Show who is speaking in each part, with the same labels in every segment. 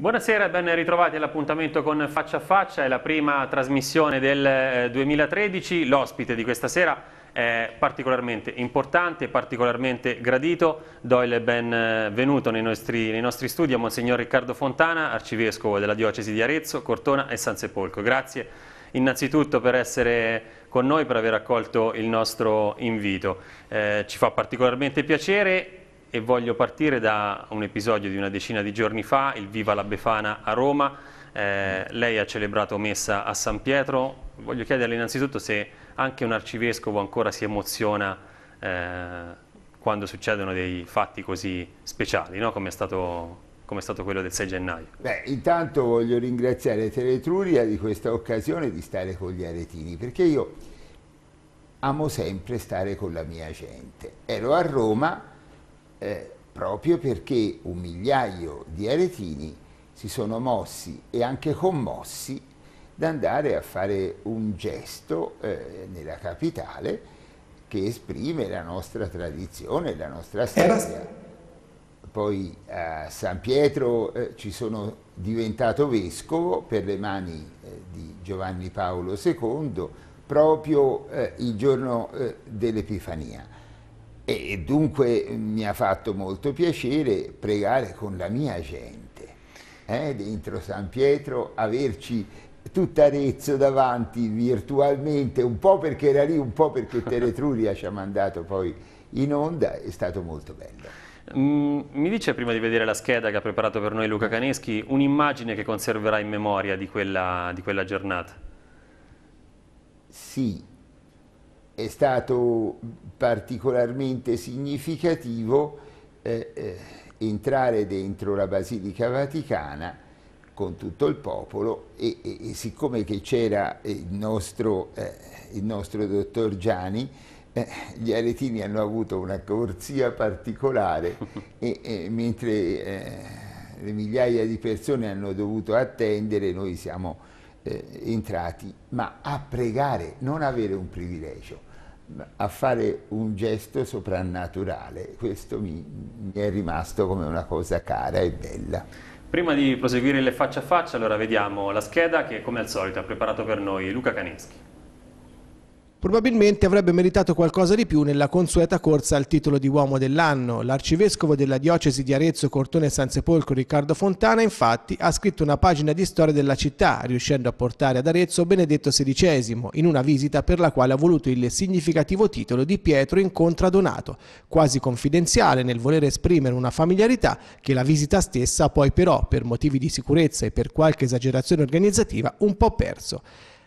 Speaker 1: Buonasera, e ben ritrovati all'appuntamento con Faccia a Faccia, è la prima trasmissione del 2013, eh, l'ospite di questa sera è particolarmente importante, particolarmente gradito, do il benvenuto nei nostri, nei nostri studi a Monsignor Riccardo Fontana, arcivescovo della diocesi di Arezzo, Cortona e San Sepolcro. Grazie innanzitutto per essere con noi, per aver accolto il nostro invito. Eh, ci fa particolarmente piacere e voglio partire da un episodio di una decina di giorni fa, il Viva la Befana a Roma. Eh, lei ha celebrato messa a San Pietro. Voglio chiederle innanzitutto se anche un arcivescovo ancora si emoziona eh, quando succedono dei fatti così speciali, no? come, è stato, come, è stato, quello del 6 gennaio.
Speaker 2: Beh, intanto voglio ringraziare Teletruria di questa occasione di stare con gli aretini, perché io amo sempre stare con la mia gente. Ero a Roma eh, proprio perché un migliaio di aretini si sono mossi e anche commossi da andare a fare un gesto eh, nella capitale che esprime la nostra tradizione, la nostra storia. Poi a San Pietro eh, ci sono diventato vescovo per le mani eh, di Giovanni Paolo II proprio eh, il giorno eh, dell'Epifania. E dunque mi ha fatto molto piacere pregare con la mia gente, eh, dentro San Pietro, averci tutta Arezzo davanti virtualmente, un po' perché era lì, un po' perché Teletruria ci ha mandato poi in onda, è stato molto bello.
Speaker 1: Mm, mi dice prima di vedere la scheda che ha preparato per noi Luca Caneschi un'immagine che conserverà in memoria di quella, di quella giornata?
Speaker 2: Sì, è stato particolarmente significativo eh, eh, entrare dentro la Basilica Vaticana con tutto il popolo e, e, e siccome che c'era eh, il, eh, il, nostro dottor Gianni, eh, gli aretini hanno avuto una corsia particolare e, e mentre eh, le migliaia di persone hanno dovuto attendere, noi siamo entrati, ma a pregare, non avere un privilegio a fare un gesto soprannaturale. Questo mi, mi, è rimasto come una cosa cara e bella.
Speaker 1: Prima di proseguire le faccia a faccia, allora vediamo la scheda che come al solito ha preparato per noi Luca Caneschi.
Speaker 3: Probabilmente avrebbe meritato qualcosa di più nella consueta corsa al titolo di uomo dell'anno. L'arcivescovo della diocesi di Arezzo Cortone San Sepolcro Riccardo Fontana infatti ha scritto una pagina di storia della città, riuscendo a portare ad Arezzo Benedetto XVI in una visita per la quale ha voluto il significativo titolo di Pietro incontra Donato, quasi confidenziale nel voler esprimere una familiarità che la visita stessa ha poi però, per motivi di sicurezza e per qualche esagerazione organizzativa, un po' perso.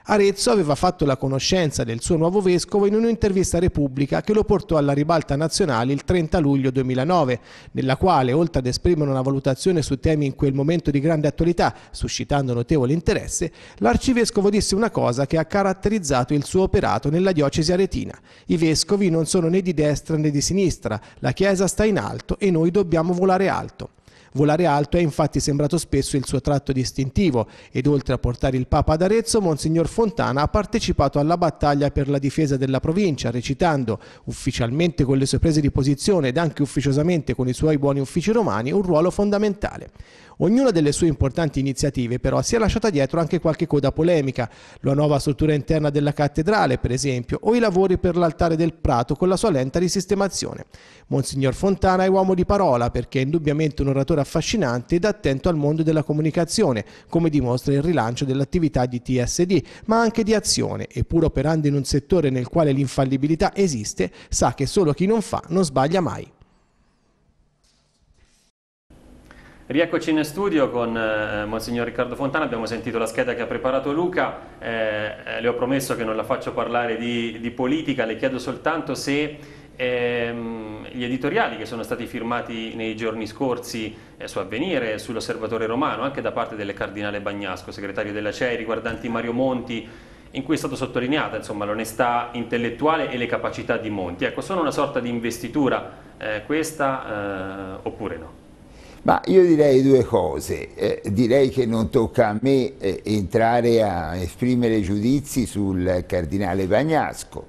Speaker 3: Arezzo aveva fatto la conoscenza del suo nuovo vescovo in un'intervista Repubblica che lo portò alla ribalta nazionale il 30 luglio 2009, nella quale, oltre ad esprimere una valutazione su temi in quel momento di grande attualità, suscitando notevole interesse, l'arcivescovo disse una cosa che ha caratterizzato il suo operato nella diocesi aretina. I vescovi non sono né di destra né di sinistra, la Chiesa sta in alto e noi dobbiamo volare alto. Volare alto è infatti sembrato spesso il suo tratto distintivo ed oltre a portare il Papa ad Arezzo, Monsignor Fontana ha partecipato alla battaglia per la difesa della provincia, recitando ufficialmente con le sue prese di posizione ed anche ufficiosamente con i suoi buoni uffici romani un ruolo fondamentale. Ognuna delle sue importanti iniziative però si è lasciata dietro anche qualche coda polemica, la nuova struttura interna della cattedrale per esempio o i lavori per l'altare del Prato con la sua lenta risistemazione. Monsignor Fontana è uomo di parola perché è indubbiamente un oratore affascinante ed attento al mondo della comunicazione, come dimostra il rilancio dell'attività di TSD, ma anche di azione, e operando in un settore nel quale l'infallibilità esiste, sa che solo chi non fa non sbaglia mai.
Speaker 1: Rieccoci in studio con eh, Monsignor Riccardo Fontana, abbiamo sentito la scheda che ha preparato Luca, eh, eh le ho promesso che non la faccio parlare di, di politica, le chiedo soltanto se ehm, gli editoriali che sono stati firmati nei giorni scorsi eh, su Avvenire, sull'Osservatore Romano, anche da parte del Cardinale Bagnasco, segretario della CEI, riguardanti Mario Monti, in cui è stato sottolineata l'onestà intellettuale e le capacità di Monti. Ecco, sono una sorta di investitura eh, questa eh, oppure no?
Speaker 2: Ma io direi due cose, eh, direi che non tocca a me eh, entrare a esprimere giudizi sul cardinale Bagnasco,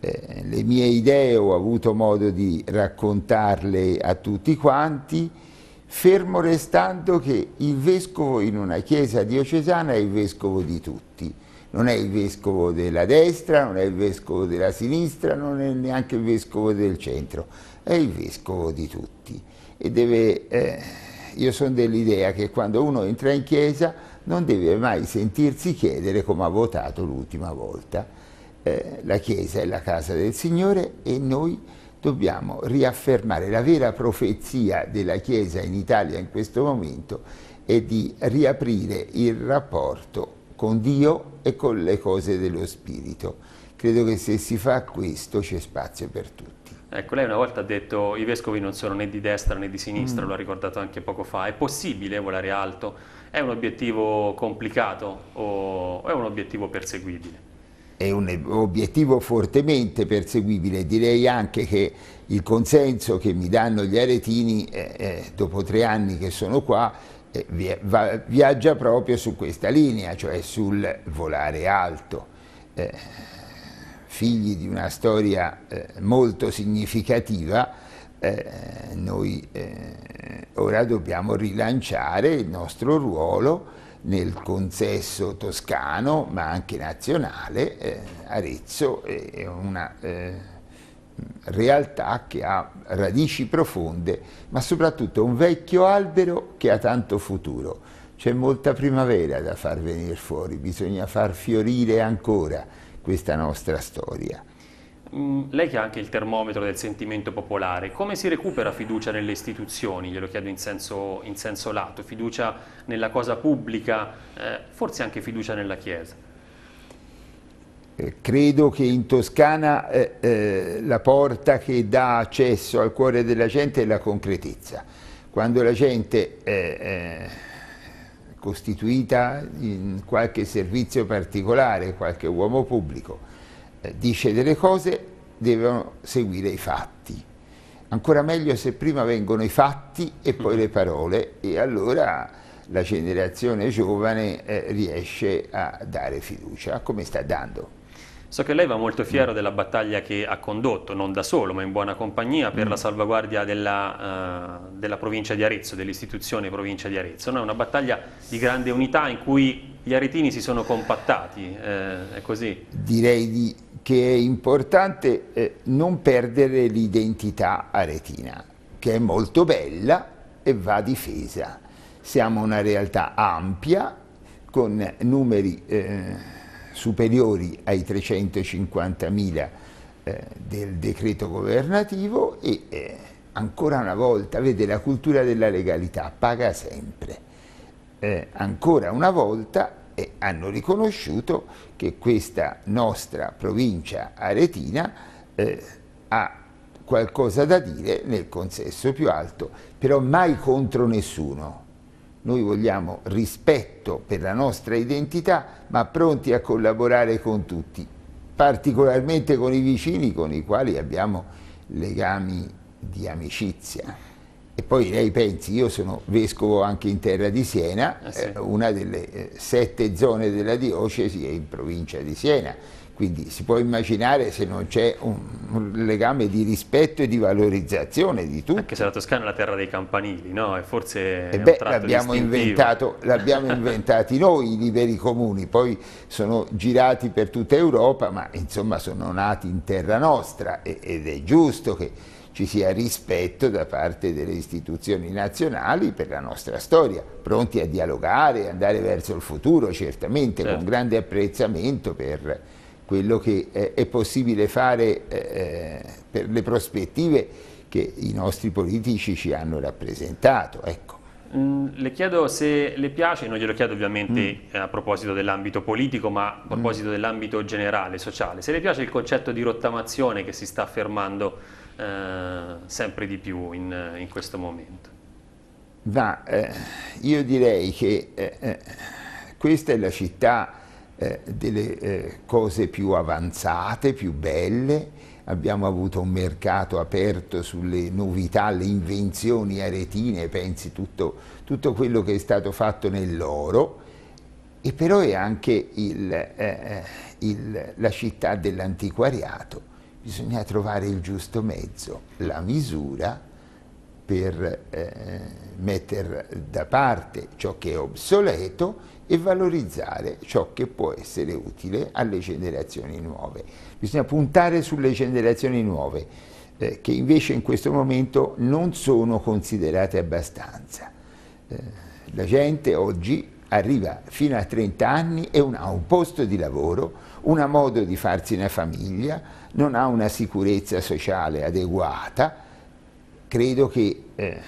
Speaker 2: eh, le mie idee ho avuto modo di raccontarle a tutti quanti, fermo restando che il vescovo in una chiesa diocesana è il vescovo di tutti, non è il vescovo della destra, non è il vescovo della sinistra, non è neanche il vescovo del centro, è il vescovo di tutti. Deve, eh, io sono dell'idea che quando uno entra in chiesa non deve mai sentirsi chiedere come ha votato l'ultima volta eh, la Chiesa è la casa del Signore e noi dobbiamo riaffermare la vera profezia della Chiesa in Italia in questo momento è di riaprire il rapporto con Dio e con le cose dello Spirito. Credo che se si fa questo c'è spazio per tutti.
Speaker 1: Ecco, lei una volta ha detto i vescovi non sono né di destra né di sinistra, mm. lo ha ricordato anche poco fa, è possibile volare alto? È un obiettivo complicato o è un obiettivo
Speaker 2: perseguibile? è un obiettivo fortemente perseguibile, direi anche che il consenso che mi danno gli aretini eh, eh, dopo tre anni che sono qua eh, via, va, viaggia proprio su questa linea, cioè sul volare alto. Eh, figli di una storia eh, molto significativa, noi ora dobbiamo rilanciare il nostro ruolo nel consesso toscano, ma anche nazionale, eh, Arezzo è una eh, realtà che ha radici profonde, ma soprattutto un vecchio albero che ha tanto futuro. C'è molta primavera da far venire fuori, bisogna far fiorire ancora questa nostra storia.
Speaker 1: Mm, lei che ha anche il termometro del sentimento popolare, come si recupera fiducia nelle istituzioni? Glielo chiedo in senso, in senso lato, fiducia nella cosa pubblica, eh, forse anche fiducia nella Chiesa.
Speaker 2: Eh, credo che in Toscana eh, eh, la porta che dà accesso al cuore della gente è la concretezza. Quando la gente è costituita in qualche servizio particolare, qualche uomo pubblico, dice delle cose devono seguire i fatti. Ancora meglio se prima vengono i fatti e poi le parole e allora la generazione giovane eh, riesce a dare fiducia, come sta dando.
Speaker 1: So che lei va molto fiero della battaglia che ha condotto, non da solo, ma in buona compagnia, per mm. la salvaguardia della, uh, della provincia di Arezzo, dell'istituzione provincia di Arezzo. No? Una battaglia di grande unità in cui gli aretini si sono compattati, eh, è così?
Speaker 2: Direi di che è importante eh, non perdere l'identità aretina, che è molto bella e va difesa. Siamo una realtà ampia, con numeri eh, superiori ai 350.000 eh, del decreto governativo e eh, ancora una volta, vede, la cultura della legalità paga sempre. Eh, ancora una volta e hanno riconosciuto che questa nostra provincia aretina eh, ha qualcosa da dire nel consesso più alto, però mai contro nessuno. Noi vogliamo rispetto per la nostra identità, ma pronti a collaborare con tutti, particolarmente con i vicini con i quali abbiamo legami di amicizia. E poi lei pensi, io sono vescovo anche in terra di Siena, ah, sì. eh, una delle eh, sette zone della diocesi è in provincia di Siena, quindi si può immaginare se non c'è un, un, legame di rispetto e di valorizzazione di tutto. Anche se
Speaker 1: la Toscana è la terra dei campanili, no? E forse e eh beh, l'abbiamo, inventato, l'abbiamo
Speaker 2: inventati noi, i liberi comuni, poi sono girati per tutta Europa, ma insomma sono nati in terra nostra e, ed è giusto che ci sia rispetto da parte delle istituzioni nazionali per la nostra storia, pronti a dialogare, andare verso il futuro, certamente certo. con grande apprezzamento per quello che è possibile fare eh, eh, per le prospettive che i nostri politici ci hanno rappresentato. Ecco.
Speaker 1: Mm, le chiedo se le piace, non glielo chiedo ovviamente mm. a proposito dell'ambito politico, ma a mm. proposito mm. dell'ambito generale, sociale, se le piace il concetto di rottamazione che si sta affermando eh, sempre di più in, eh, in questo momento.
Speaker 2: Ma eh, io direi che eh, eh questa è la città delle cose più avanzate, più belle, abbiamo avuto un mercato aperto sulle novità, le invenzioni aretine, pensi tutto, tutto quello che è stato fatto nell'oro, e però è anche il, eh, il, la città dell'antiquariato bisogna trovare il giusto mezzo, la misura per eh, mettere da parte ciò che è obsoleto e valorizzare ciò che può essere utile alle generazioni nuove. Bisogna puntare sulle generazioni nuove, eh, che invece in questo momento non sono considerate abbastanza. Eh, la gente oggi arriva fino a 30 anni e non ha un posto di lavoro, un modo di farsi una famiglia, non ha una sicurezza sociale adeguata, credo che eh,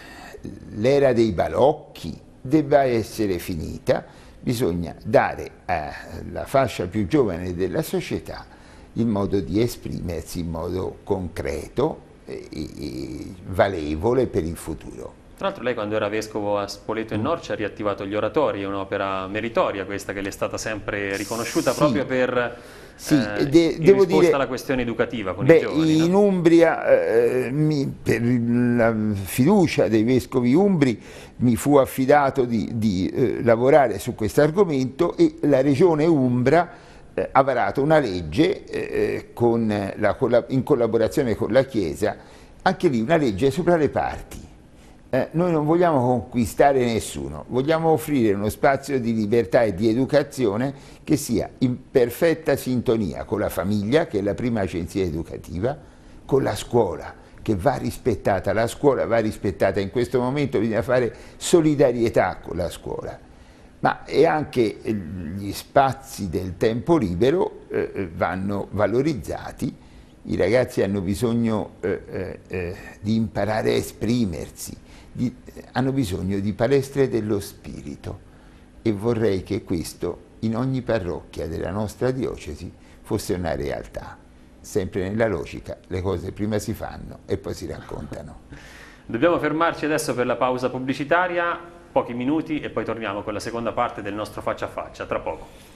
Speaker 2: l'era dei balocchi debba essere finita, bisogna dare alla eh, fascia più giovane della società il modo di esprimersi in modo concreto e valevole per il futuro.
Speaker 1: Tra l'altro lei quando era vescovo a Spoleto e mm. Norcia ha riattivato gli oratori, è un'opera meritoria questa che le è stata sempre riconosciuta sì. proprio per
Speaker 2: sì, eh, de devo dire, alla
Speaker 1: questione educativa con beh, i giovani.
Speaker 2: In no? Umbria, eh, eh mi, per la fiducia dei vescovi umbri, mi fu affidato di, di eh, lavorare su questo argomento e la regione Umbra eh, ha varato una legge eh, con la, in collaborazione con la Chiesa, anche lì una legge sopra le parti eh, noi non vogliamo conquistare nessuno, vogliamo offrire uno spazio di libertà e di educazione che sia in perfetta sintonia con la famiglia, che è la prima agenzia educativa, con la scuola, che va rispettata, la scuola va rispettata, in questo momento bisogna fare solidarietà con la scuola, ma e anche eh, gli spazi del tempo libero eh, vanno valorizzati i ragazzi hanno bisogno eh, eh, eh, di imparare a esprimersi, di, hanno bisogno di palestre dello spirito e vorrei che questo in ogni parrocchia della nostra diocesi fosse una realtà, sempre nella logica, le cose prima si fanno e poi si raccontano.
Speaker 1: Dobbiamo fermarci adesso per la pausa pubblicitaria, pochi minuti e poi torniamo con la seconda parte del nostro faccia a faccia, tra poco.